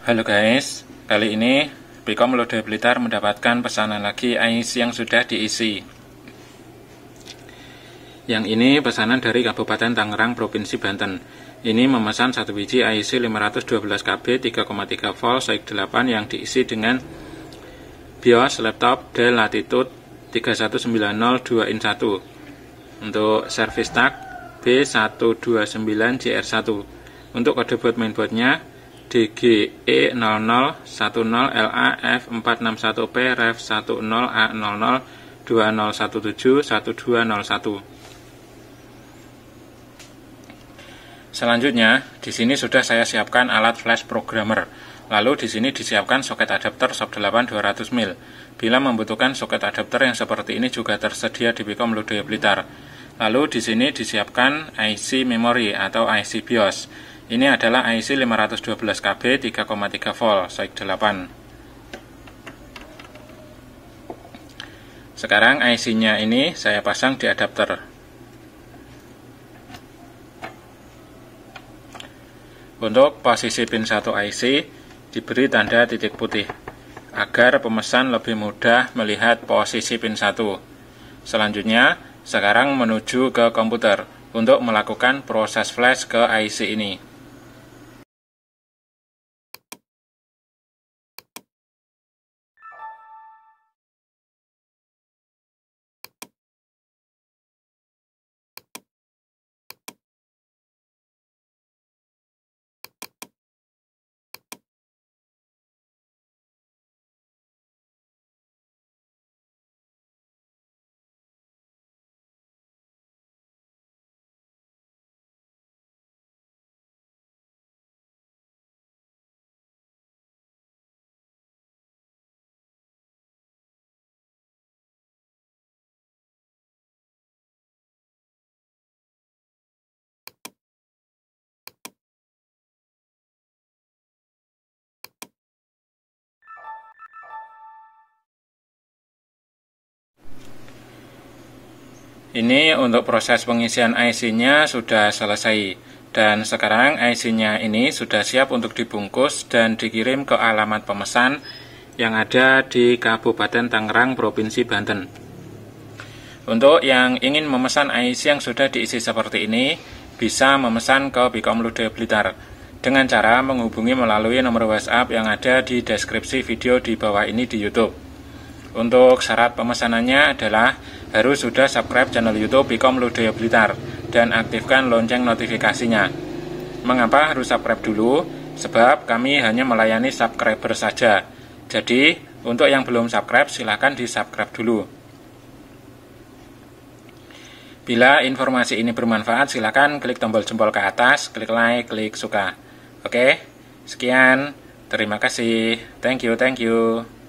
Halo guys, kali ini Bicom Lode Blitar mendapatkan pesanan lagi IC yang sudah diisi. Yang ini pesanan dari Kabupaten Tangerang, Provinsi Banten. Ini memesan satu biji IC 512 KB 3,3 volt SAIC 8 yang diisi dengan BIOS laptop Dell Latitude 31902 in 1 untuk service tag B129JR1. Untuk kode board mainboardnya DGE 0010LAF461P Ref 10A00 Selanjutnya, di sini sudah saya siapkan alat flash programmer. Lalu di sini disiapkan soket adapter SOP 8 200 mil. Bila membutuhkan soket adapter yang seperti ini juga tersedia di Bicom Ludoya Blitar. Lalu di sini disiapkan IC memory atau IC BIOS. Ini adalah IC 512KB 3,3 volt, soik 8. Sekarang IC-nya ini saya pasang di adapter. Untuk posisi pin 1 IC diberi tanda titik putih agar pemesan lebih mudah melihat posisi pin 1. Selanjutnya, sekarang menuju ke komputer untuk melakukan proses flash ke IC ini. Ini untuk proses pengisian IC-nya sudah selesai dan sekarang IC-nya ini sudah siap untuk dibungkus dan dikirim ke alamat pemesan yang ada di Kabupaten Tangerang, Provinsi Banten. Untuk yang ingin memesan IC yang sudah diisi seperti ini, bisa memesan ke Bikom Lude Blitar dengan cara menghubungi melalui nomor WhatsApp yang ada di deskripsi video di bawah ini di YouTube. Untuk syarat pemesanannya adalah harus sudah subscribe channel YouTube Bikom Ludoyo Blitar dan aktifkan lonceng notifikasinya. Mengapa harus subscribe dulu? Sebab kami hanya melayani subscriber saja. Jadi, untuk yang belum subscribe silahkan di-subscribe dulu. Bila informasi ini bermanfaat, silahkan klik tombol jempol ke atas, klik like, klik suka. Oke, sekian. Terima kasih. Thank you, thank you.